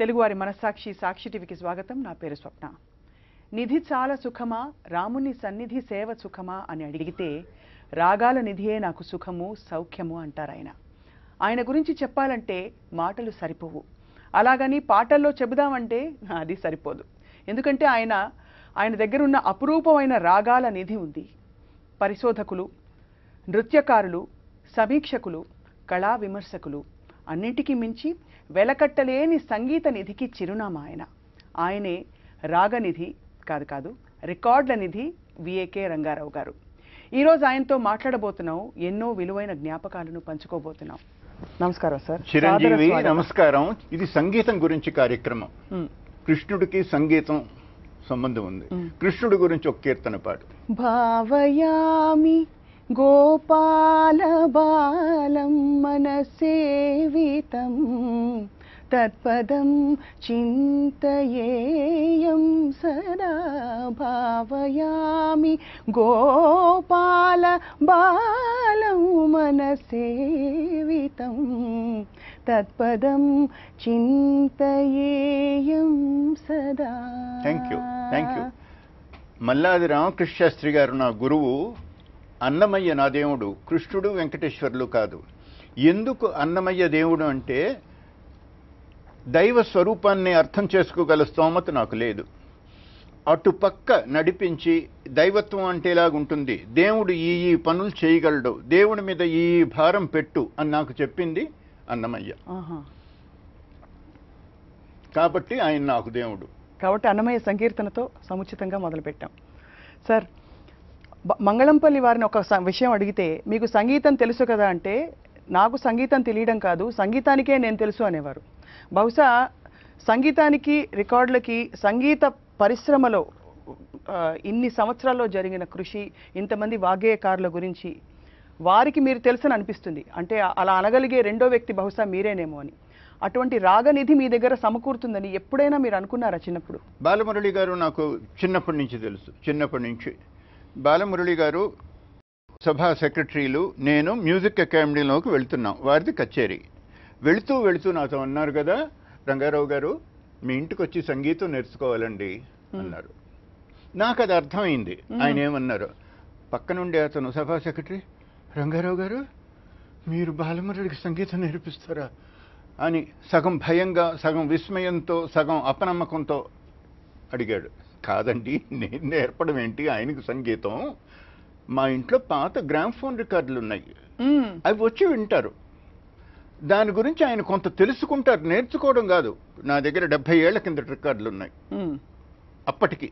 తెలుగువారి మనస్సాక్షి సాక్షి టీవీకి స్వాగతం నా పేరు స్వప్న నిధి చాలా సుఖమా రాముని సన్నిధి సేవ సుఖమా అని అడిగితే రాగాల నిధియే నాకు సుఖము సౌఖ్యము అంటారాయన ఆయన గురించి చెప్పాలంటే మాటలు సరిపోవు అలాగని పాటల్లో చెబుదామంటే అది సరిపోదు ఎందుకంటే ఆయన ఆయన దగ్గరున్న అపురూపమైన రాగాల నిధి ఉంది పరిశోధకులు నృత్యకారులు సమీక్షకులు కళా విమర్శకులు అన్నిటికీ మించి వెలకట్టలేని సంగీత నిధికి చిరునామా ఆయన ఆయనే రాగనిధి కాదు కాదు రికార్డుల నిధి విఏకే రంగారావు గారు ఈరోజు ఆయనతో మాట్లాడబోతున్నాం ఎన్నో విలువైన జ్ఞాపకాలను పంచుకోబోతున్నాం నమస్కారం సార్ చిరంజీవి నమస్కారం ఇది సంగీతం గురించి కార్యక్రమం కృష్ణుడికి సంగీతం సంబంధం ఉంది కృష్ణుడి గురించి ఒక కీర్తన పాడు భావయామి गोपालबालं मनसेवितं तत्पदं चिन्तयेयं सदा भावयामि गोपालबालं मनसेवितं తత్పదం చింతయేయం సదా thank you thank you Malladi Ramakrishna Sastri గారు నా గురువు అన్నమయ్య నా దేవుడు కృష్ణుడు వెంకటేశ్వరులు కాదు ఎందుకు అన్నమయ్య దేవుడు అంటే దైవ స్వరూపాన్ని అర్థం చేసుకోగల స్తోమత నాకు లేదు అటుపక్క నడిపించి దైవత్వం అంటేలాగుంటుంది దేవుడు ఈ ఈ పనులు చేయగలడు దేవుడి మీద ఈ భారం పెట్టు అని నాకు చెప్పింది అన్నమయ్య కాబట్టి ఆయన నాకు దేవుడు కాబట్టి అన్నమయ్య సంకీర్తనతో సముచితంగా మొదలుపెట్టాం సార్ మంగళంపల్లి వారిని ఒక విషయం అడిగితే మీకు సంగీతం తెలుసు కదా అంటే నాకు సంగీతం తెలియడం కాదు సంగీతానికే నేను తెలుసు అనేవారు బహుశా సంగీతానికి రికార్డులకి సంగీత పరిశ్రమలో ఇన్ని సంవత్సరాల్లో జరిగిన కృషి ఇంతమంది వాగేయకారుల గురించి వారికి మీరు తెలుసని అనిపిస్తుంది అంటే అలా అనగలిగే రెండో వ్యక్తి బహుశా మీరేనేమో అని అటువంటి రాగనిధి మీ దగ్గర సమకూరుతుందని ఎప్పుడైనా మీరు అనుకున్నారా చిన్నప్పుడు బాలమురళి గారు నాకు చిన్నప్పటి నుంచి తెలుసు చిన్నప్పటి నుంచి బాలమురళి గారు సభా సెక్రటరీలు నేను మ్యూజిక్ అకాడమీలోకి వెళుతున్నాం వారిది కచేరీ వెళుతూ వెళుతూ నాతో అన్నారు కదా రంగారావు గారు మీ ఇంటికి వచ్చి సంగీతం నేర్చుకోవాలండి అన్నారు నాకు అది అర్థమైంది ఆయన ఏమన్నారు పక్కనుండే అతను సభా సెక్రటరీ రంగారావు గారు మీరు బాలమురళికి సంగీతం నేర్పిస్తారా అని సగం భయంగా సగం విస్మయంతో సగం అపనమ్మకంతో అడిగాడు కాదండి నేను నేర్పడం ఏంటి ఆయనకు సంగీతం మా ఇంట్లో పాత గ్రామ్ఫోన్ రికార్డులు ఉన్నాయి అవి వచ్చి వింటారు దాని గురించి ఆయన కొంత తెలుసుకుంటారు నేర్చుకోవడం కాదు నా దగ్గర డెబ్బై ఏళ్ల కింద రికార్డులు ఉన్నాయి అప్పటికి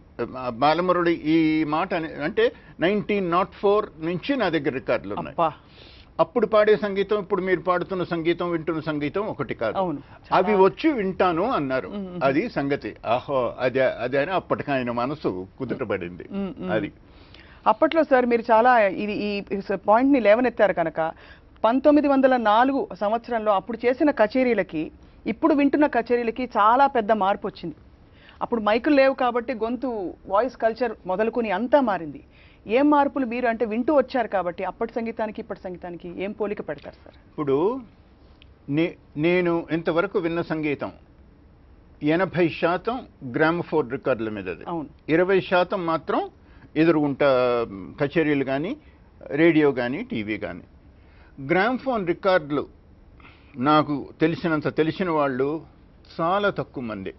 బాలమురుడి ఈ మాట అంటే నైన్టీన్ నాట్ ఫోర్ నుంచి నా దగ్గర రికార్డులు ఉన్నాయి అప్పుడు పాడే సంగీతం ఇప్పుడు మీరు పాడుతున్న సంగీతం వింటున్న సంగీతం ఒకటి కాదు అవి వచ్చి వింటాను అన్నారు అది సంగతి ఆహో అదే అదే అని అప్పటికి ఆయన మనసు కుదుటబడింది అది అప్పట్లో సార్ మీరు చాలా ఇది ఈ పాయింట్ని లేవనెత్తారు కనుక పంతొమ్మిది వందల నాలుగు సంవత్సరంలో అప్పుడు చేసిన కచేరీలకి ఇప్పుడు వింటున్న కచేరీలకి చాలా పెద్ద మార్పు వచ్చింది అప్పుడు మైకులు లేవు కాబట్టి గొంతు వాయిస్ కల్చర్ మొదలుకొని అంతా మారింది ఏం మార్పులు మీరు అంటే వింటూ వచ్చారు కాబట్టి అప్పటి సంగీతానికి ఇప్పటి సంగీతానికి ఏం పోలిక పెడతారు సార్ ఇప్పుడు నేను ఇంతవరకు విన్న సంగీతం ఎనభై శాతం గ్రామఫోన్ రికార్డుల మీద అవును ఇరవై శాతం మాత్రం ఎదురుగుంట కచేరీలు కానీ రేడియో కానీ టీవీ కానీ గ్రామ్ఫోన్ రికార్డులు నాకు తెలిసినంత తెలిసిన వాళ్ళు చాలా తక్కువ మంది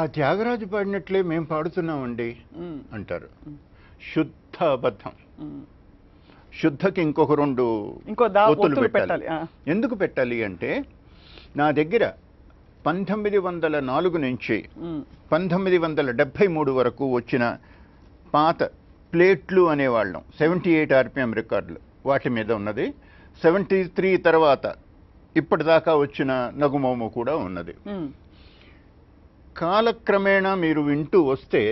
ఆ త్యాగరాజు పాడినట్లే మేము పాడుతున్నామండి అంటారు శుద్ధ అబద్ధం శుద్ధకి ఇంకొక రెండు ఒత్తులు పెట్టాలి ఎందుకు పెట్టాలి అంటే నా దగ్గర పంతొమ్మిది వందల నాలుగు నుంచి పంతొమ్మిది వందల డెబ్భై మూడు వరకు వచ్చిన పాత ప్లేట్లు అనేవాళ్ళం సెవెంటీ ఎయిట్ ఆర్పిఎం రికార్డులు వాటి మీద ఉన్నది సెవెంటీ త్రీ తర్వాత ఇప్పటిదాకా వచ్చిన నగుమోము కూడా ఉన్నది కాలక్రమేణా మీరు వింటూ వస్తే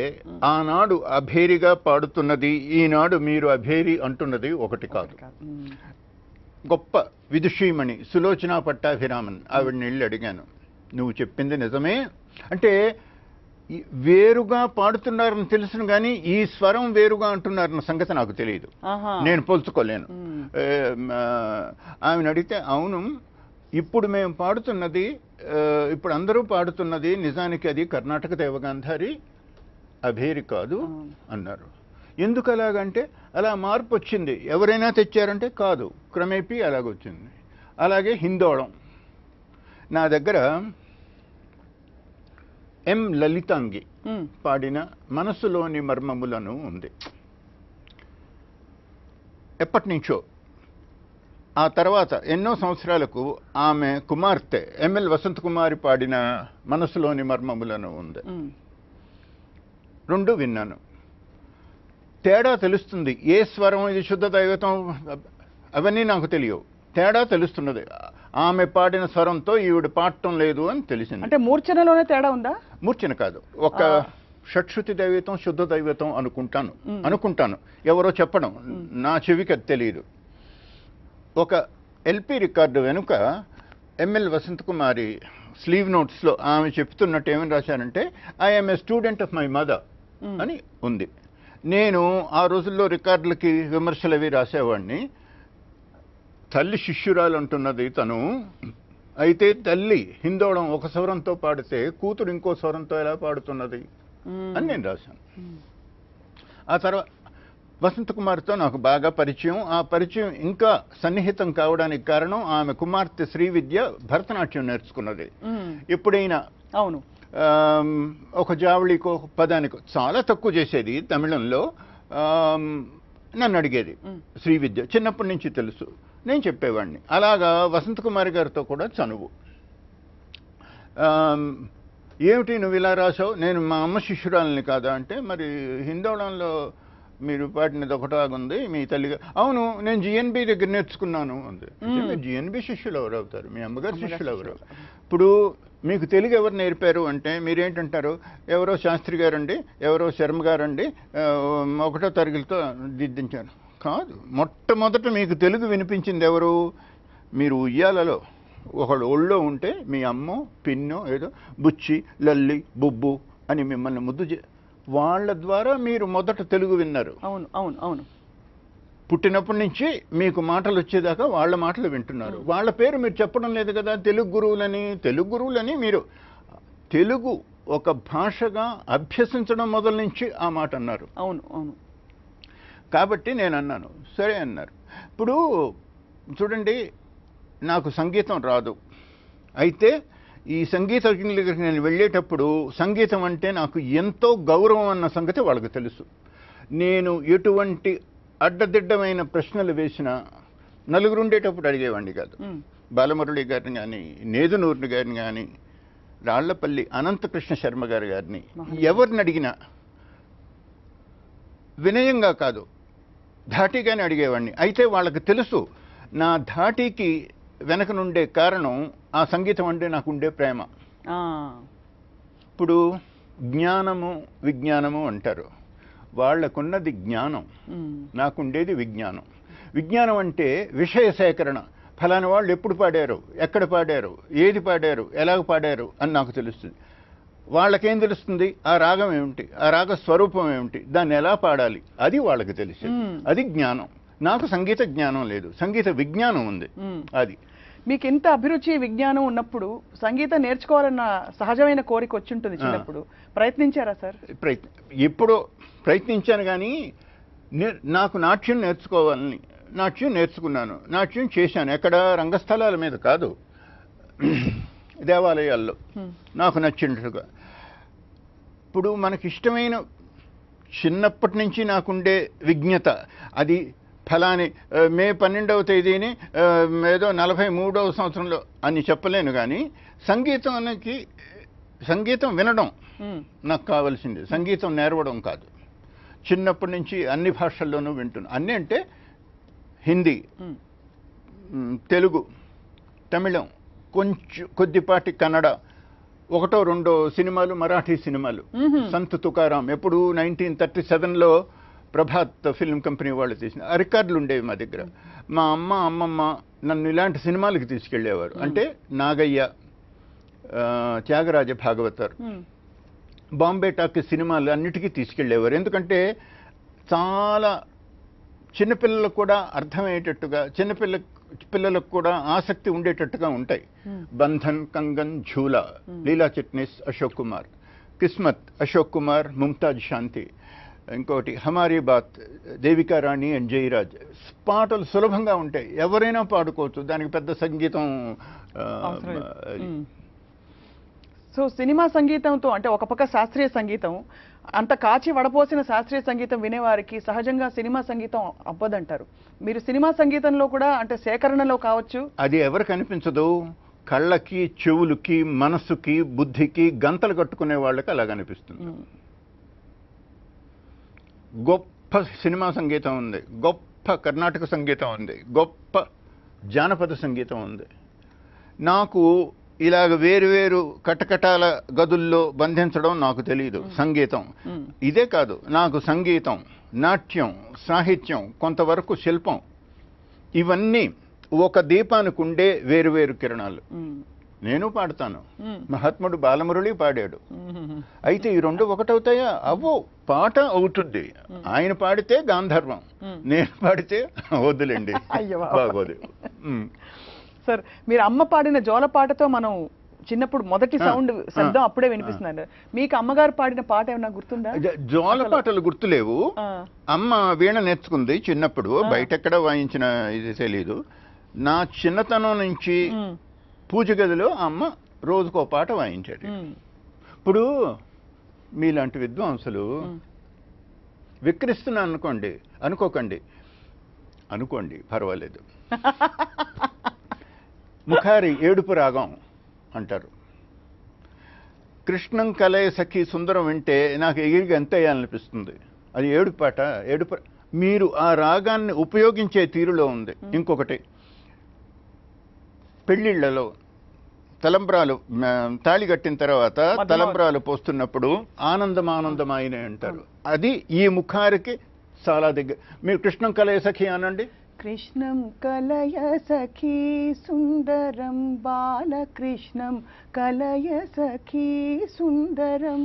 ఆనాడు అభేరిగా పాడుతున్నది ఈనాడు మీరు అభేరి అంటున్నది ఒకటి కాదు గొప్ప విదుషీమణి సులోచన పట్టాభిరామన్ ఆవిడని వెళ్ళి అడిగాను నువ్వు చెప్పింది నిజమే అంటే వేరుగా పాడుతున్నారని తెలుసును కానీ ఈ స్వరం వేరుగా అంటున్నారన్న సంగతి నాకు తెలియదు నేను పోల్చుకోలేను ఆమెను అడిగితే అవును ఇప్పుడు మేము పాడుతున్నది ఇప్పుడు అందరూ పాడుతున్నది నిజానికి అది కర్ణాటక దేవగాంధారి అభేరి కాదు అన్నారు ఎందుకు అలాగంటే అలా మార్పు వచ్చింది ఎవరైనా తెచ్చారంటే కాదు క్రమేపీ అలాగొచ్చింది అలాగే హిందోళం నా దగ్గర ఎం లలితాంగి పాడిన మనసులోని మర్మములను ఉంది ఎప్పటి నుంచో ఆ తర్వాత ఎన్నో సంవత్సరాలకు ఆమె కుమార్తె ఎంఎల్ వసంత్ కుమారి పాడిన మనసులోని మర్మములను ఉంది రెండు విన్నాను తేడా తెలుస్తుంది ఏ స్వరం ఇది శుద్ధ దైవతం అవన్నీ నాకు తెలియవు తేడా తెలుస్తున్నది ఆమె పాడిన స్వరంతో ఈవిడ పాడటం లేదు అని తెలిసింది అంటే మూర్ఛనలోనే తేడా ఉందా మూర్ఛన కాదు ఒక షట్శృతి దైవతం శుద్ధ దైవతం అనుకుంటాను అనుకుంటాను ఎవరో చెప్పడం నా చెవికి అది తెలియదు ఒక ఎల్పి రికార్డు వెనుక ఎంఎల్ వసంత్ కుమారి స్లీవ్ నోట్స్లో ఆమె చెప్తున్నట్టు ఏమని రాశానంటే I'm a student of my mother అని ఉంది నేను ఆ రోజుల్లో రికార్డులకి విమర్శలు అవి రాసేవాడిని తల్లి శిష్యురాలు అంటున్నది తను అయితే తల్లి హిందోళం ఒక స్వరంతో పాడితే కూతురు ఇంకో స్వరంతో ఎలా పాడుతున్నది hmm. అని నేను రాశాను hmm. ఆ తర్వాత వసంత కుమార్తో నాకు బాగా పరిచయం ఆ పరిచయం ఇంకా సన్నిహితం కావడానికి కారణం ఆమె కుమార్తె శ్రీ విద్య భరతనాట్యం నేర్చుకున్నది ఎప్పుడైనా అవును ఒక జావళికో పదానికో చాలా తక్కువ చేసేది తమిళంలో నన్ను అడిగేది శ్రీ విద్య చిన్నప్పటి నుంచి తెలుసు నేను చెప్పేవాడిని అలాగా వసంత కుమారి గారితో కూడా చనువు ఏమిటి నువ్వు ఇలా రాసావు నేను మా అమ్మ శిష్యురాలని కాదా అంటే మరి హిందోళంలో మీరు పాటిన ఇది ఒకటాగుంది మీ తల్లి అవును నేను జిఎన్బి దగ్గర నేర్చుకున్నాను అంది జిఎన్బి శిష్యులు ఎవరు అవుతారు మీ అమ్మగారు శిష్యులు ఎవరు ఇప్పుడు మీకు తెలుగు ఎవరు నేర్పారు అంటే మీరేంటంటారు ఎవరో శాస్త్రి గారండి ఎవరో శర్మ గారండి ఒకటో తరగతితో దిద్దించారు కాదు మొట్టమొదట మీకు తెలుగు వినిపించింది ఎవరు మీరు ఉయ్యాలలో ఒకళ్ళు ఒళ్ళో ఉంటే మీ అమ్మో పిన్నో ఏదో బుచ్చి లల్లి బుబ్బు అని మిమ్మల్ని ముద్దు వాళ్ళ ద్వారా మీరు మొదట తెలుగు విన్నారు అవును అవును అవును పుట్టినప్పటి నుంచి మీకు మాటలు వచ్చేదాకా వాళ్ళ మాటలు వింటున్నారు వాళ్ళ పేరు మీరు చెప్పడం లేదు కదా తెలుగు గురువులని తెలుగు గురువులని మీరు తెలుగు ఒక భాషగా అభ్యసించడం మొదల నుంచి ఆ మాట అన్నారు అవును అవును కాబట్టి నేను అన్నాను సరే అన్నారు ఇప్పుడు చూడండి నాకు సంగీతం రాదు అయితే ఈ సంగీత దగ్గరికి నేను వెళ్ళేటప్పుడు సంగీతం అంటే నాకు ఎంతో గౌరవం అన్న సంగతి వాళ్ళకు తెలుసు నేను ఎటువంటి అడ్డదిడ్డమైన ప్రశ్నలు వేసిన నలుగురు ఉండేటప్పుడు అడిగేవాడిని కాదు బాలమురళి గారిని కానీ నేదునూరుని గారిని కానీ రాళ్లపల్లి అనంతకృష్ణ శర్మ గారి గారిని ఎవరిని అడిగినా వినయంగా కాదు ధాటీగానే అడిగేవాడిని అయితే వాళ్ళకి తెలుసు నా ధాటికి వెనక నుండే కారణం ఆ సంగీతం అంటే నాకు ఉండే ప్రేమ ఇప్పుడు జ్ఞానము విజ్ఞానము అంటారు వాళ్ళకున్నది జ్ఞానం నాకుండేది విజ్ఞానం విజ్ఞానం అంటే విషయ సేకరణ ఫలాని వాళ్ళు ఎప్పుడు పాడారు ఎక్కడ పాడారు ఏది పాడారు ఎలాగ పాడారు అని నాకు తెలుస్తుంది వాళ్ళకేం తెలుస్తుంది ఆ రాగం ఏమిటి ఆ రాగ స్వరూపం ఏమిటి దాన్ని ఎలా పాడాలి అది వాళ్ళకి తెలుసు అది జ్ఞానం నాకు సంగీత జ్ఞానం లేదు సంగీత విజ్ఞానం ఉంది అది మీకు ఇంత అభిరుచి విజ్ఞానం ఉన్నప్పుడు సంగీతం నేర్చుకోవాలన్న సహజమైన కోరిక వచ్చింటుంది చిన్నప్పుడు ప్రయత్నించారా సార్ ప్రయత్న ఎప్పుడు ప్రయత్నించాను కానీ నాకు నాట్యం నేర్చుకోవాలని నాట్యం నేర్చుకున్నాను నాట్యం చేశాను ఎక్కడ రంగస్థలాల మీద కాదు దేవాలయాల్లో నాకు నచ్చినట్టుగా ఇప్పుడు మనకి ఇష్టమైన చిన్నప్పటి నుంచి నాకుండే విజ్ఞత అది ఫలాని మే పన్నెండవ తేదీని ఏదో నలభై మూడవ సంవత్సరంలో అని చెప్పలేను కానీ సంగీతానికి సంగీతం వినడం నాకు కావాల్సింది సంగీతం నేర్వడం కాదు చిన్నప్పటి నుంచి అన్ని భాషల్లోనూ వింటున్నా అన్నీ అంటే హిందీ తెలుగు తమిళం కొంచెం కొద్దిపాటి కన్నడ ఒకటో రెండో సినిమాలు మరాఠీ సినిమాలు సంత్ తుకారాం ఎప్పుడు నైన్టీన్ థర్టీ సెవెన్లో ప్రభాత్ ఫిల్మ్ కంపెనీ వాళ్ళు తీసిన రికార్డులు ఉండేవి మా దగ్గర మా అమ్మ అమ్మమ్మ నన్ను ఇలాంటి సినిమాలకు తీసుకెళ్ళేవారు అంటే నాగయ్య త్యాగరాజ భాగవతర్ బాంబే టాక్ సినిమాలు అన్నిటికీ తీసుకెళ్ళేవారు ఎందుకంటే చాలా చిన్నపిల్లలకు కూడా అర్థమయ్యేటట్టుగా చిన్నపిల్ల పిల్లలకు కూడా ఆసక్తి ఉండేటట్టుగా ఉంటాయి బంధన్ కంగన్ ఝూలా లీలా చిట్నిస్ అశోక్ కుమార్ కిస్మత్ అశోక్ కుమార్ ముంతాజ్ శాంతి ఇంకోటి హమారీ బాత్ దేవికా రాణి అండ్ జయరాజ్ పాటలు సులభంగా ఉంటాయి ఎవరైనా పాడుకోవచ్చు దానికి పెద్ద సంగీతం సో సినిమా సంగీతంతో అంటే ఒక పక్క శాస్త్రీయ సంగీతం అంత కాచి వడపోసిన శాస్త్రీయ సంగీతం వినేవారికి సహజంగా సినిమా సంగీతం అవ్వదంటారు మీరు సినిమా సంగీతంలో కూడా అంటే సేకరణలో కావచ్చు అది ఎవరు కనిపించదు కళ్ళకి చెవులకి మనసుకి బుద్ధికి గంతలు కట్టుకునే వాళ్ళకి అలా కనిపిస్తుంది గొప్ప సినిమా సంగీతం ఉంది గొప్ప కర్ణాటక సంగీతం ఉంది గొప్ప జానపద సంగీతం ఉంది నాకు ఇలాగ వేరువేరు కటకటాల గదుల్లో బంధించడం నాకు తెలియదు సంగీతం ఇదే కాదు నాకు సంగీతం నాట్యం సాహిత్యం కొంతవరకు శిల్పం ఇవన్నీ ఒక దీపానికి ఉండే వేరువేరు కిరణాలు నేను పాడతాను మహాత్ముడు బాలమురళి పాడాడు అయితే ఈ రెండు ఒకటవుతాయా అవ్వు పాట అవుతుంది ఆయన పాడితే గాంధర్వం నేను పాడితే వద్దులేండి సార్ మీరు అమ్మ పాడిన జోల పాటతో మనం చిన్నప్పుడు మొదటి సౌండ్ శబ్దం అప్పుడే వినిపిస్తున్నాను మీకు అమ్మగారు పాడిన పాట ఏమన్నా గుర్తుందా జోల పాటలు గుర్తులేవు అమ్మ వీణ నేర్చుకుంది చిన్నప్పుడు బయట ఎక్కడ వాయించిన ఇది తెలీదు నా చిన్నతనం నుంచి పూజ గదిలో అమ్మ రోజుకో పాట వాయించాడు ఇప్పుడు మీలాంటి విద్వాంసులు విక్రిస్తున్నాను అనుకోండి అనుకోకండి అనుకోండి పర్వాలేదు ముఖారి ఏడుపు రాగం అంటారు కృష్ణం కలయ సఖి సుందరం వింటే నాకు ఎగిరిగి అనిపిస్తుంది అది ఏడుపాట ఏడుపు మీరు ఆ రాగాన్ని ఉపయోగించే తీరులో ఉంది ఇంకొకటి పెళ్లిళ్లలో తలంబ్రాలు తాళి కట్టిన తర్వాత తలంబ్రాలు పోస్తున్నప్పుడు ఆనందం ఆనందం ఆయన అంటారు అది ఈ ముఖారికి చాలా దగ్గర మీరు కృష్ణం కలయ సఖి అనండి కృష్ణం కలయ సఖీ సుందరం బాలకృష్ణం కలయ సఖీ సుందరం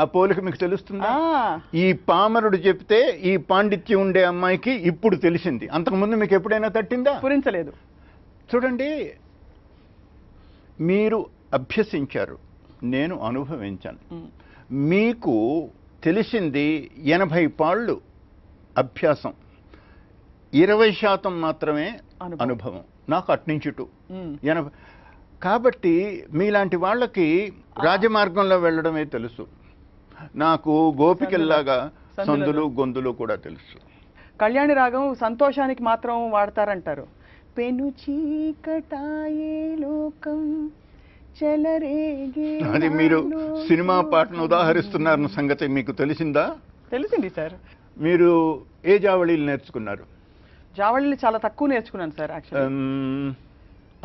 ఆ పోలిక మీకు తెలుస్తుందా ఈ పామరుడు చెప్తే ఈ పాండిత్యం ఉండే అమ్మాయికి ఇప్పుడు తెలిసింది అంతకుముందు మీకు ఎప్పుడైనా తట్టిందా పూరించలేదు చూడండి మీరు అభ్యసించారు నేను అనుభవించాను మీకు తెలిసింది ఎనభై పాళ్ళు అభ్యాసం ఇరవై శాతం మాత్రమే అనుభవం నాకు అట్నుంచుటు ఎనభై కాబట్టి మీలాంటి వాళ్ళకి రాజమార్గంలో వెళ్ళడమే తెలుసు నాకు గోపికల్లాగా సందులు గొంతులు కూడా తెలుసు కళ్యాణి రాగం సంతోషానికి మాత్రం వాడతారంటారు పెను లోకం అది మీరు సినిమా పాటను ఉదాహరిస్తున్నారన్న సంగతి మీకు తెలిసిందా తెలిసింది సార్ మీరు ఏ జావళీలు నేర్చుకున్నారు జావళీలు చాలా తక్కువ నేర్చుకున్నాను సార్ యాక్చువల్లీ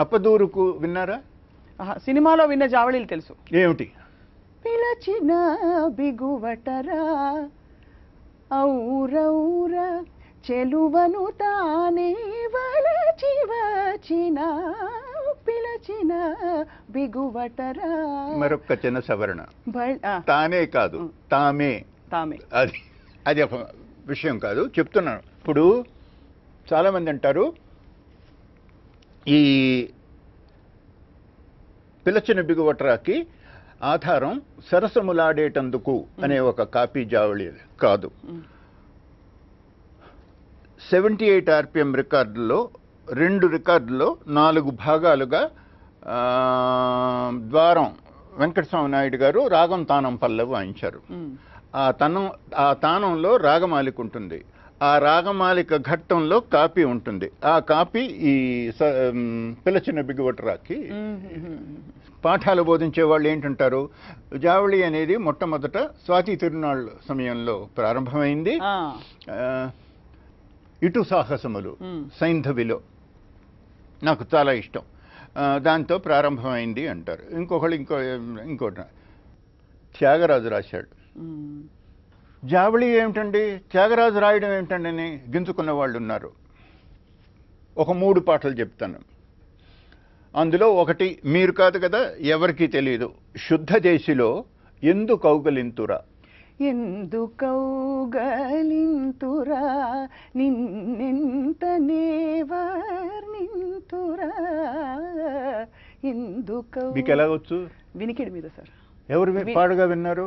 అప్పదూరుకు విన్నారా సినిమాలో విన్న జావళీలు తెలుసు ఏమిటి పిలచిన బిగువటరా ఔరౌర చెలువను తానే వలచి వచ్చిన పిలచిన బిగువటరా మరొక్క చిన్న సవరణ తానే కాదు తామే తామే అది అది ఒక విషయం కాదు చెప్తున్నాను ఇప్పుడు చాలామంది అంటారు ఈ పిలచిన బిగువట్రాకి ఆధారం సరసములాడేటందుకు అనే ఒక కాపీ జావళి కాదు సెవెంటీ ఎయిట్ ఆర్పిఎం రికార్డులో రెండు రికార్డులో నాలుగు భాగాలుగా ద్వారం వెంకటస్వామి నాయుడు గారు రాగం తానం పల్లవి వాయించారు ఆ తనం ఆ తానంలో రాగమాలిక ఉంటుంది ఆ రాగమాలిక ఘట్టంలో కాపీ ఉంటుంది ఆ కాపీ ఈ పిలచిన రాకి పాఠాలు బోధించే వాళ్ళు ఏంటంటారు జావళి అనేది మొట్టమొదట స్వాతి తిరునాళ్ళ సమయంలో ప్రారంభమైంది ఇటు సాహసములు సైంధవిలో నాకు చాలా ఇష్టం దాంతో ప్రారంభమైంది అంటారు ఇంకొకళ్ళు ఇంకో ఇంకోటి త్యాగరాజు రాశాడు జావళి ఏమిటండి త్యాగరాజు రాయడం ఏమిటండి అని గింజుకున్న వాళ్ళు ఉన్నారు ఒక మూడు పాటలు చెప్తాను అందులో ఒకటి మీరు కాదు కదా ఎవరికీ తెలియదు శుద్ధ దేశిలో ఎందు కౌగలింతురా ఎందుకౌగలింతురా నిన్నెంతనే వర్ణింతురా ఎందుకు మీకు ఎలాగొచ్చు వినికిడి మీద సార్ ఎవరు పాడుగా విన్నారు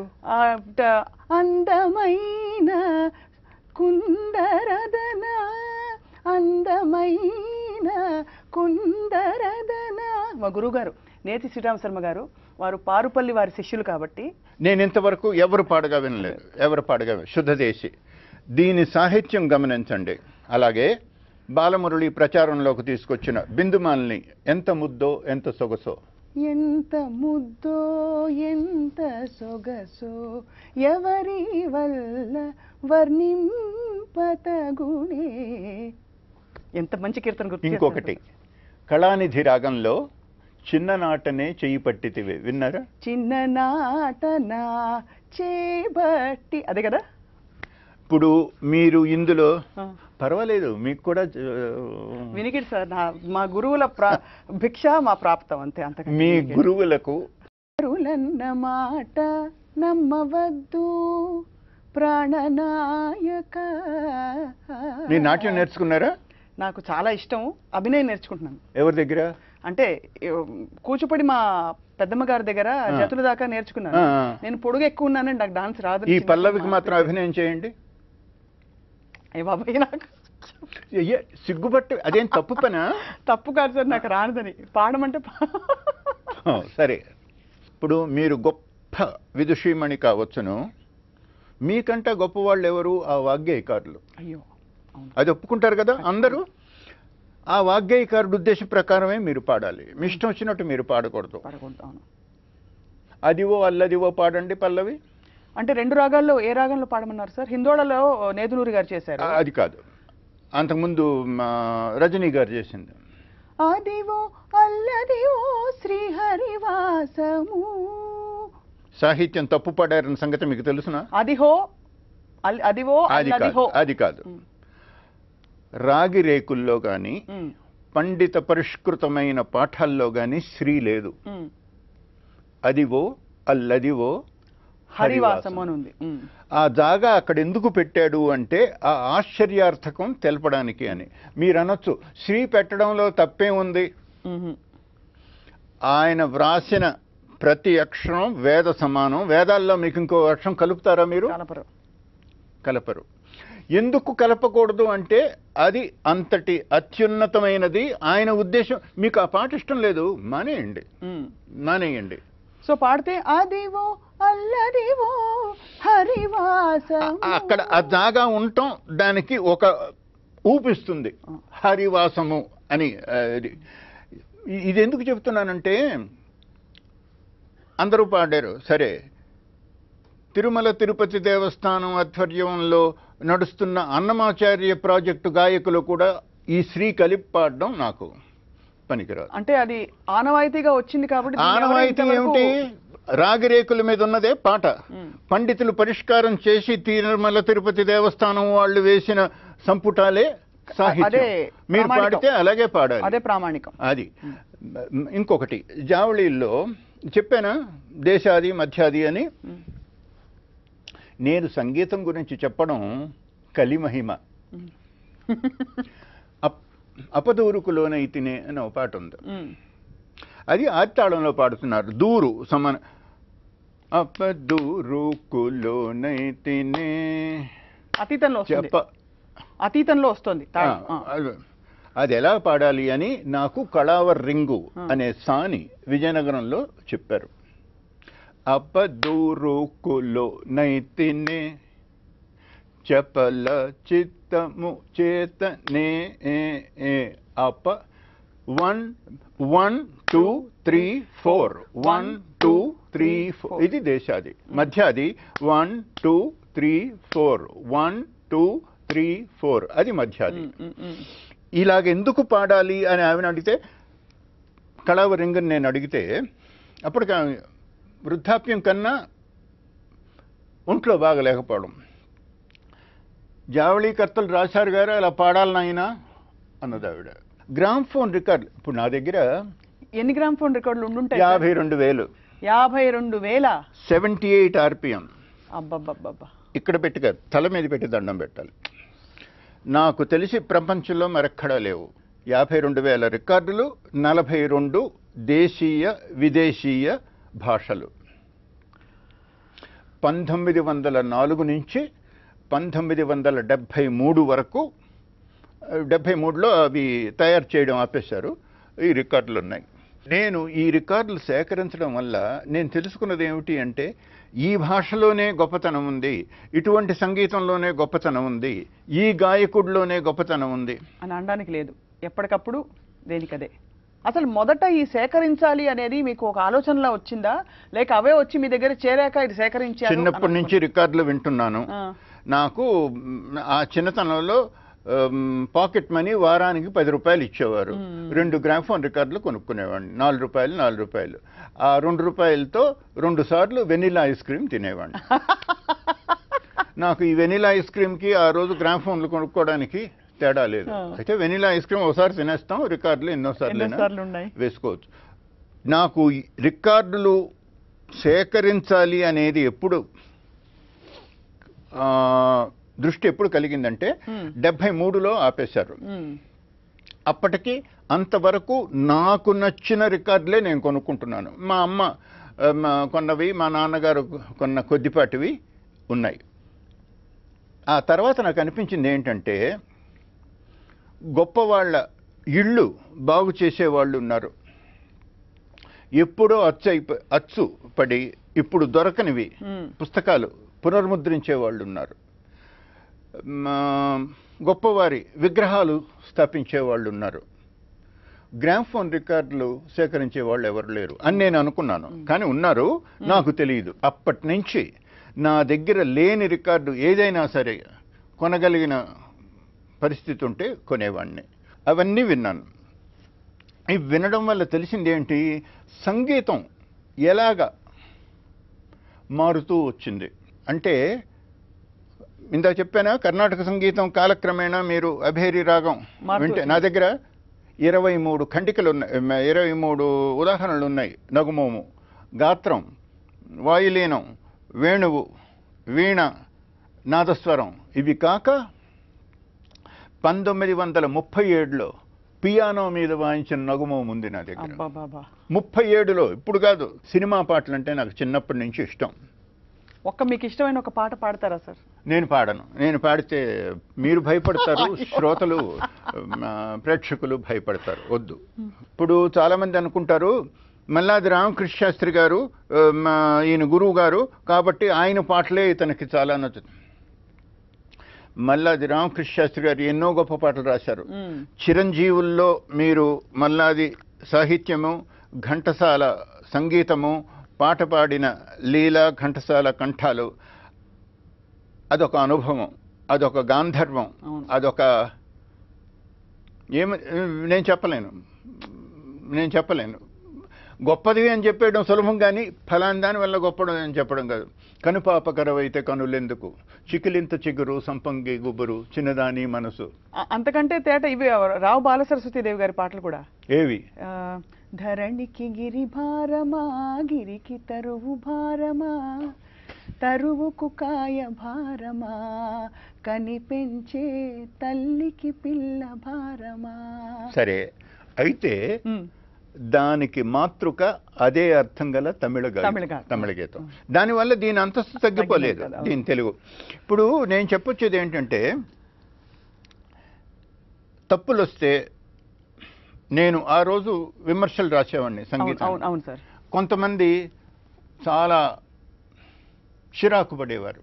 అందమైన కుందరదన అందమైన కుందరదన మా గారు నేతి శ్రీరామ శర్మ గారు వారు పారుపల్లి వారి శిష్యులు కాబట్టి నేను ఇంతవరకు ఎవరు పాడుగా వినలేదు ఎవరు పాడగా శుద్ధదేశి దీని సాహిత్యం గమనించండి అలాగే బాలమురళి ప్రచారంలోకి తీసుకొచ్చిన బిందుమాలని ఎంత ముద్దో ఎంత సొగసో ఎంత ముద్దో ఎంత సొగసో ఎవరి వల్ల వర్ణింపతగుణే ఎంత మంచి కీర్తన ఇంకొకటి కళానిధి రాగంలో చిన్ననాటనే చేయి పట్టితివి విన్నారా చిన్ననాటనా చేపట్టి అదే కదా ఇప్పుడు మీరు ఇందులో పర్వాలేదు మీకు కూడా వినికిడి సార్ మా గురువుల భిక్ష మా ప్రాప్తం అంతే అంత మీ గురువులకు గురులన్న మాట నమ్మవద్దు ప్రాణనాయక మీ నాట్యం నేర్చుకున్నారా నాకు చాలా ఇష్టం అభినయం నేర్చుకుంటున్నాను ఎవరి దగ్గర అంటే కూచిపడి మా పెద్దమ్మ గారి దగ్గర చేతుల దాకా నేర్చుకున్నాను నేను పొడుగు ఎక్కువ ఉన్నానని నాకు డాన్స్ రాదు ఈ పల్లవికి మాత్రం అభినయం చేయండి అయ్యి బాబాయ్ నాకు సిగ్గుపట్టు అదేం తప్పు పనా తప్పు కాదు సార్ నాకు రానిదని పాడమంటే సరే ఇప్పుడు మీరు గొప్ప విదుషీమణి కావచ్చును మీకంటే గొప్ప వాళ్ళు ఎవరు ఆ వాగ్గేయకారులు అయ్యో అది ఒప్పుకుంటారు కదా అందరూ ఆ వాగ్గేయకారుడు ఉద్దేశం ప్రకారమే మీరు పాడాలి మీ ఇష్టం వచ్చినట్టు మీరు పాడకూడదు అదివో అల్లదివో పాడండి పల్లవి అంటే రెండు రాగాల్లో ఏ రాగంలో పాడమన్నారు సార్ హిందోళలో నేదునూరి గారు చేశారు అది కాదు అంతకుముందు రజనీ గారు చేసింది అదివో అల్లదివో శ్రీహరివాసము సాహిత్యం తప్పు పడారన్న సంగతి మీకు తెలుసునా అదిహో అదివో అది కాదు అది కాదు రాగి రేకుల్లో కానీ పండిత పరిష్కృతమైన పాఠాల్లో కానీ శ్రీ లేదు అదివో అల్లదివో హరివాసం అని ఉంది ఆ జాగా అక్కడ ఎందుకు పెట్టాడు అంటే ఆ ఆశ్చర్యార్థకం తెలపడానికి అని మీరు అనొచ్చు శ్రీ పెట్టడంలో తప్పే ఉంది ఆయన వ్రాసిన ప్రతి అక్షరం వేద సమానం వేదాల్లో మీకు ఇంకో అక్షరం కలుపుతారా మీరు కలపరు కలపరు ఎందుకు కలపకూడదు అంటే అది అంతటి అత్యున్నతమైనది ఆయన ఉద్దేశం మీకు ఆ పాట ఇష్టం లేదు మానేయండి మానేయండి సో పాడితే ఆ దేవో అల్లరివో హరివాసం అక్కడ దాగా ఉండటం దానికి ఒక ఊపిస్తుంది హరివాసము అని ఇది ఎందుకు చెప్తున్నానంటే అందరూ పాడారు సరే తిరుమల తిరుపతి దేవస్థానం ఆధ్వర్యంలో నడుస్తున్న అన్నమాచార్య ప్రాజెక్టు గాయకులు కూడా ఈ శ్రీ కలిపి పాడడం నాకు పనికిరాదు అంటే అది ఆనవాయితీగా వచ్చింది కాబట్టి ఆనవాయితీ ఏమిటి రాగిరేకుల మీద ఉన్నదే పాట పండితులు పరిష్కారం చేసి తిరుమల తిరుపతి దేవస్థానం వాళ్ళు వేసిన సంపుటాలే మీరు పాడితే అలాగే పాడాలి అదే ప్రామాణికం అది ఇంకొకటి జావళీల్లో చెప్పానా దేశాది మధ్యాది అని నేను సంగీతం గురించి చెప్పడం కలిమహిమ అపదూరుకులోనైతినే అని ఒక పాట ఉంది అది ఆదితాళంలో పాడుతున్నారు దూరు సమాన అతీతంలో వస్తుంది వస్తుంది అది ఎలా పాడాలి అని నాకు కళావర్ రింగు అనే సాని విజయనగరంలో చెప్పారు అపదూరుకులో నైతినే చపల చిత్తము చేతనే అప one one two three four one two three four ఇది దేశాది మధ్యాది one two three four one two three four అది మధ్యాది ఎందుకు పాడాలి అని ఆమెను అడిగితే కళావరింగన్ నేను అడిగితే అప్పటికి వృద్ధాప్యం కన్నా ఒంట్లో బాగలేకపోవడం జావళీకర్తలు రాశారు గారు అలా పాడాలనైనా అన్నది ఆవిడ గ్రామ్ ఫోన్ రికార్డులు ఇప్పుడు నా దగ్గర ఎన్ని గ్రామ్ ఫోన్ రికార్డులు ఉండుంటాయి యాభై రెండు వేలు యాభై రెండు వేల సెవెంటీ ఎయిట్ ఆర్పిఎం అబ్బబ్బబ్బబ్బా ఇక్కడ పెట్టుక తల మీద పెట్టి దండం పెట్టాలి నాకు తెలిసి ప్రపంచంలో మరెక్కడా లేవు యాభై రెండు వేల రికార్డులు నలభై రెండు దేశీయ విదేశీయ భాషలు పంతొమ్మిది వందల నాలుగు నుంచి పంతొమ్మిది వందల డెబ్భై మూడు వరకు డెబ్భై మూడులో అవి తయారు చేయడం ఆపేశారు ఈ రికార్డులు ఉన్నాయి నేను ఈ రికార్డులు సేకరించడం వల్ల నేను తెలుసుకున్నది ఏమిటి అంటే ఈ భాషలోనే గొప్పతనం ఉంది ఇటువంటి సంగీతంలోనే గొప్పతనం ఉంది ఈ గాయకుడిలోనే గొప్పతనం ఉంది అని అనడానికి లేదు ఎప్పటికప్పుడు దేనికదే అసలు మొదట ఈ సేకరించాలి అనేది మీకు ఒక ఆలోచనలా వచ్చిందా లేక అవే వచ్చి మీ దగ్గర చేరాక ఇది సేకరించారు చిన్నప్పటి నుంచి రికార్డులు వింటున్నాను నాకు ఆ చిన్నతనంలో పాకెట్ మనీ వారానికి పది రూపాయలు ఇచ్చేవారు రెండు ఫోన్ రికార్డులు కొనుక్కునేవాడిని నాలుగు రూపాయలు నాలుగు రూపాయలు ఆ రెండు రూపాయలతో రెండు సార్లు వెనిలా ఐస్ క్రీమ్ తినేవాడిని నాకు ఈ వెనిలా ఐస్ క్రీమ్కి ఆ రోజు ఫోన్లు కొనుక్కోవడానికి తేడా లేదు అయితే వెనిలా ఐస్ క్రీమ్ ఒకసారి తినేస్తాం రికార్డులు ఎన్నోసార్లు వేసుకోవచ్చు నాకు రికార్డులు సేకరించాలి అనేది ఎప్పుడు దృష్టి ఎప్పుడు కలిగిందంటే డెబ్బై మూడులో ఆపేశారు అప్పటికి అంతవరకు నాకు నచ్చిన రికార్డులే నేను కొనుక్కుంటున్నాను మా అమ్మ కొన్నవి మా నాన్నగారు కొన్న కొద్దిపాటివి ఉన్నాయి ఆ తర్వాత నాకు అనిపించింది ఏంటంటే గొప్పవాళ్ళ ఇళ్ళు బాగు చేసేవాళ్ళు ఉన్నారు ఎప్పుడో అచ్చు అచ్చు పడి ఇప్పుడు దొరకనివి పుస్తకాలు పునర్ముద్రించే వాళ్ళు ఉన్నారు గొప్పవారి విగ్రహాలు స్థాపించే వాళ్ళు ఉన్నారు గ్రామ్ఫోన్ రికార్డులు సేకరించే వాళ్ళు ఎవరు లేరు అని నేను అనుకున్నాను కానీ ఉన్నారు నాకు తెలియదు అప్పటి నుంచి నా దగ్గర లేని రికార్డు ఏదైనా సరే కొనగలిగిన పరిస్థితి ఉంటే కొనేవాడిని అవన్నీ విన్నాను ఇవి వినడం వల్ల తెలిసింది ఏంటి సంగీతం ఎలాగ మారుతూ వచ్చింది అంటే ఇందా చెప్పానా కర్ణాటక సంగీతం కాలక్రమేణా మీరు అభేరి రాగం వింటే నా దగ్గర ఇరవై మూడు ఖండికలు ఉన్నాయి ఇరవై మూడు ఉదాహరణలు ఉన్నాయి నగుమోము గాత్రం వాయులీనం వేణువు వీణ నాదస్వరం ఇవి కాక పంతొమ్మిది వందల ముప్పై ఏడులో పియానో మీద వాయించిన నగుమోము ఉంది నా దగ్గర ముప్పై ఏడులో ఇప్పుడు కాదు సినిమా పాటలు అంటే నాకు చిన్నప్పటి నుంచి ఇష్టం ఒక్క మీకు ఇష్టమైన ఒక పాట పాడతారా సార్ నేను పాడను నేను పాడితే మీరు భయపడతారు శ్రోతలు ప్రేక్షకులు భయపడతారు వద్దు ఇప్పుడు చాలామంది అనుకుంటారు మల్లాది రామకృష్ణ శాస్త్రి గారు ఈయన గురువు గారు కాబట్టి ఆయన పాటలే ఇతనికి చాలా నచ్చుతుంది మల్లాది రామకృష్ణ శాస్త్రి గారు ఎన్నో గొప్ప పాటలు రాశారు చిరంజీవుల్లో మీరు మల్లాది సాహిత్యము ఘంటసాల సంగీతము పాట పాడిన లీల ఘంటసాల కంఠాలు అదొక అనుభవం అదొక గాంధర్వం అదొక ఏమి నేను చెప్పలేను నేను చెప్పలేను గొప్పది అని చెప్పేయడం సులభం కానీ ఫలాని దానివల్ల గొప్పడం అని చెప్పడం కాదు కనుపాపకరవైతే కనులెందుకు చికిలింత చిగురు సంపంగి గుబురు చిన్నదాని మనసు అంతకంటే తేట ఇవి రావు సరస్వతీదేవి గారి పాటలు కూడా ఏవి ధరణికి గిరి భారమా గిరికి తరువు భారమా తరువుకు కాయ భారమా కనిపించే తల్లికి పిల్ల భారమా సరే అయితే దానికి మాతృక అదే అర్థం గల తమిళ తమిళ గీతం దానివల్ల దీని అంతస్తు తగ్గిపోలేదు దీని తెలుగు ఇప్పుడు నేను చెప్పొచ్చేది ఏంటంటే తప్పులు వస్తే నేను ఆ రోజు విమర్శలు రాసేవాడిని సంగీతం అవును సార్ కొంతమంది చాలా చిరాకు పడేవారు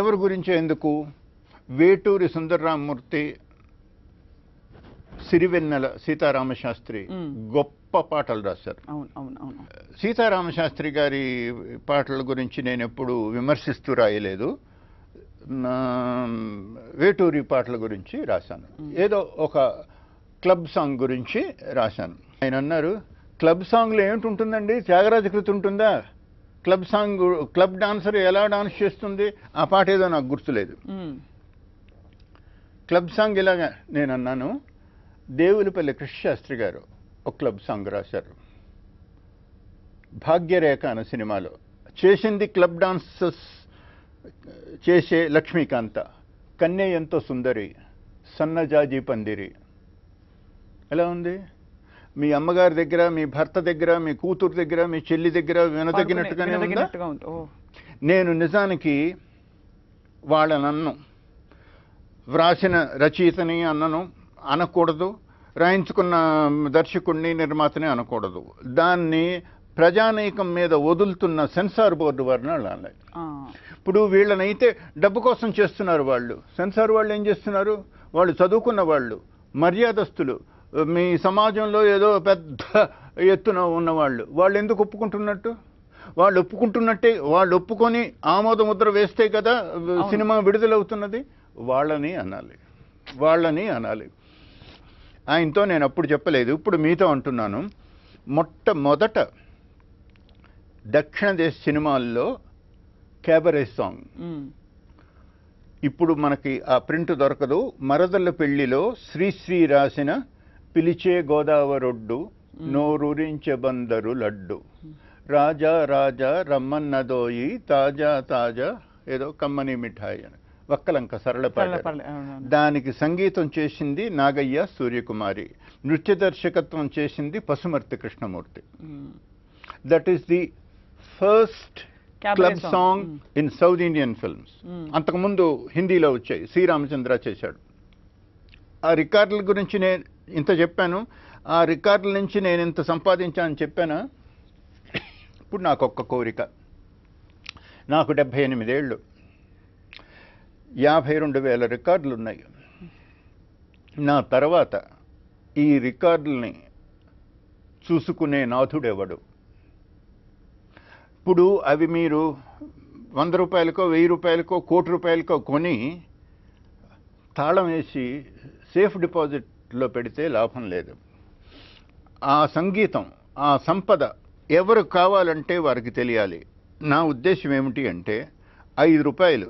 ఎవరి గురించో ఎందుకు వేటూరి సుందరరామమూర్తి సిరివెన్నెల సీతారామశాస్త్రి గొప్ప పాటలు రాశారు సీతారామశాస్త్రి గారి పాటల గురించి నేను ఎప్పుడు విమర్శిస్తూ రాయలేదు వేటూరి పాటల గురించి రాశాను ఏదో ఒక క్లబ్ సాంగ్ గురించి రాశాను ఆయన అన్నారు క్లబ్ సాంగ్లో ఏమిటి త్యాగరాజ కృతి ఉంటుందా క్లబ్ సాంగ్ క్లబ్ డాన్సర్ ఎలా డాన్స్ చేస్తుంది ఆ పాట ఏదో నాకు గుర్తులేదు క్లబ్ సాంగ్ ఇలాగా నేను అన్నాను దేవులపల్లి కృష్ణశాస్త్రి గారు ఒక క్లబ్ సాంగ్ రాశారు భాగ్యరేఖ అనే సినిమాలో చేసింది క్లబ్ డాన్సస్ చేసే లక్ష్మీకాంత కన్నే ఎంతో సుందరి సన్నజాజీ పందిరి ఎలా ఉంది మీ అమ్మగారి దగ్గర మీ భర్త దగ్గర మీ కూతురు దగ్గర మీ చెల్లి దగ్గర వినదగినట్టుగానే నేను నిజానికి వాళ్ళ నన్ను వ్రాసిన రచయితని అన్నను అనకూడదు రాయించుకున్న దర్శకుడిని నిర్మాతని అనకూడదు దాన్ని ప్రజానీకం మీద వదులుతున్న సెన్సార్ బోర్డు వారిని వాళ్ళు ఇప్పుడు వీళ్ళనైతే డబ్బు కోసం చేస్తున్నారు వాళ్ళు సెన్సార్ వాళ్ళు ఏం చేస్తున్నారు వాళ్ళు చదువుకున్న వాళ్ళు మర్యాదస్తులు మీ సమాజంలో ఏదో పెద్ద ఎత్తున ఉన్నవాళ్ళు వాళ్ళు ఎందుకు ఒప్పుకుంటున్నట్టు వాళ్ళు ఒప్పుకుంటున్నట్టే వాళ్ళు ఒప్పుకొని ఆమోద ముద్ర వేస్తే కదా సినిమా విడుదలవుతున్నది వాళ్ళని అనాలి వాళ్ళని అనాలి ఆయనతో నేను అప్పుడు చెప్పలేదు ఇప్పుడు మీతో అంటున్నాను మొట్టమొదట దక్షిణ దేశ సినిమాల్లో క్యాబరే సాంగ్ ఇప్పుడు మనకి ఆ ప్రింట్ దొరకదు మరదళ్ళ పెళ్లిలో శ్రీశ్రీ రాసిన పిలిచే గోదావరొడ్డు నోరూరించె బందరు లడ్డు రాజా రాజా రమ్మన్నదోయి తాజా తాజా ఏదో కమ్మని మిఠాయి అని ఒక్కలంక సరళపాట దానికి సంగీతం చేసింది నాగయ్య సూర్యకుమారి నృత్య దర్శకత్వం చేసింది Pasumarthi Krishnamurthy that is the first club song in South Indian films అంతకుముందు హిందీలో వచ్చాయి శ్రీరామచంద్ర చేశాడు ఆ రికార్డుల గురించి నేను ఇంత చెప్పాను ఆ రికార్డుల నుంచి నేను ఇంత సంపాదించాను చెప్పాను ఇప్పుడు నాకు ఒక్క కోరిక నాకు డెబ్భై ఎనిమిదేళ్ళు యాభై రెండు వేల రికార్డులు ఉన్నాయి నా తర్వాత ఈ రికార్డుల్ని చూసుకునే నాథుడెవడు ఇప్పుడు అవి మీరు వంద రూపాయలకో వెయ్యి రూపాయలకో కోటి రూపాయలకో కొని తాళం వేసి సేఫ్ డిపాజిట్ లో పెడితే లాభం లేదు ఆ సంగీతం ఆ సంపద ఎవరు కావాలంటే వారికి తెలియాలి నా ఉద్దేశం ఏమిటి అంటే ఐదు రూపాయలు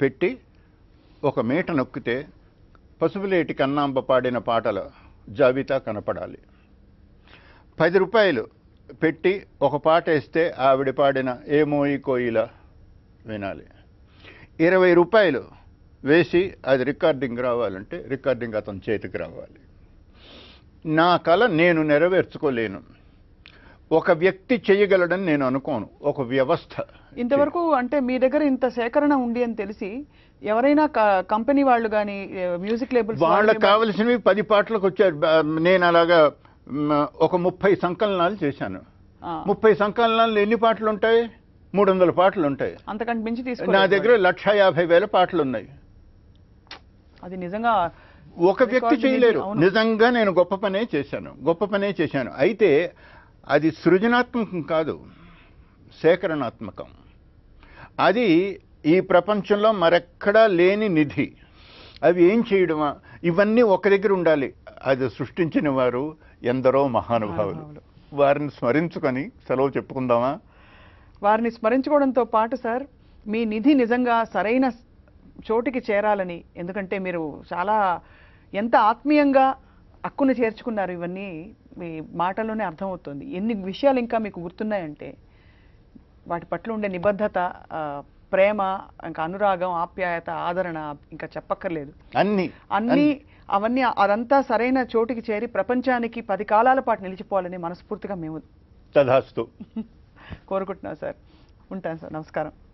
పెట్టి ఒక మీట నొక్కితే పసుపులేటి కన్నాంబ పాడిన పాటల జాబితా కనపడాలి పది రూపాయలు పెట్టి ఒక పాట వేస్తే ఆవిడ పాడిన ఏమోయి కోయిల వినాలి ఇరవై రూపాయలు వేసి అది రికార్డింగ్ రావాలంటే రికార్డింగ్ అతని చేతికి రావాలి నా కళ నేను నెరవేర్చుకోలేను ఒక వ్యక్తి చేయగలడని నేను అనుకోను ఒక వ్యవస్థ ఇంతవరకు అంటే మీ దగ్గర ఇంత సేకరణ ఉంది అని తెలిసి ఎవరైనా కంపెనీ వాళ్ళు కానీ మ్యూజిక్ లేబుల్ వాళ్ళకి కావలసినవి పది పాటలకు వచ్చారు నేను అలాగా ఒక ముప్పై సంకలనాలు చేశాను ముప్పై సంకలనాలు ఎన్ని పాటలు ఉంటాయి మూడు వందల పాటలు ఉంటాయి అంతకంటే నా దగ్గర లక్ష యాభై వేల పాటలు ఉన్నాయి అది నిజంగా ఒక వ్యక్తి చేయలేరు నిజంగా నేను గొప్ప పనే చేశాను గొప్ప పనే చేశాను అయితే అది సృజనాత్మకం కాదు సేకరణాత్మకం అది ఈ ప్రపంచంలో మరెక్కడా లేని నిధి అవి ఏం చేయడమా ఇవన్నీ ఒక దగ్గర ఉండాలి అది సృష్టించిన వారు ఎందరో మహానుభావులు వారిని స్మరించుకొని సెలవు చెప్పుకుందామా వారిని స్మరించుకోవడంతో పాటు సార్ మీ నిధి నిజంగా సరైన చోటికి చేరాలని ఎందుకంటే మీరు చాలా ఎంత ఆత్మీయంగా అక్కును చేర్చుకున్నారు ఇవన్నీ మీ మాటల్లోనే అర్థమవుతుంది ఎన్ని విషయాలు ఇంకా మీకు గుర్తున్నాయంటే వాటి పట్ల ఉండే నిబద్ధత ప్రేమ ఇంకా అనురాగం ఆప్యాయత ఆదరణ ఇంకా చెప్పక్కర్లేదు అన్ని అన్ని అవన్నీ అదంతా సరైన చోటికి చేరి ప్రపంచానికి పది కాలాల పాటు నిలిచిపోవాలని మనస్ఫూర్తిగా మేము కోరుకుంటున్నాం సార్ ఉంటాను సార్ నమస్కారం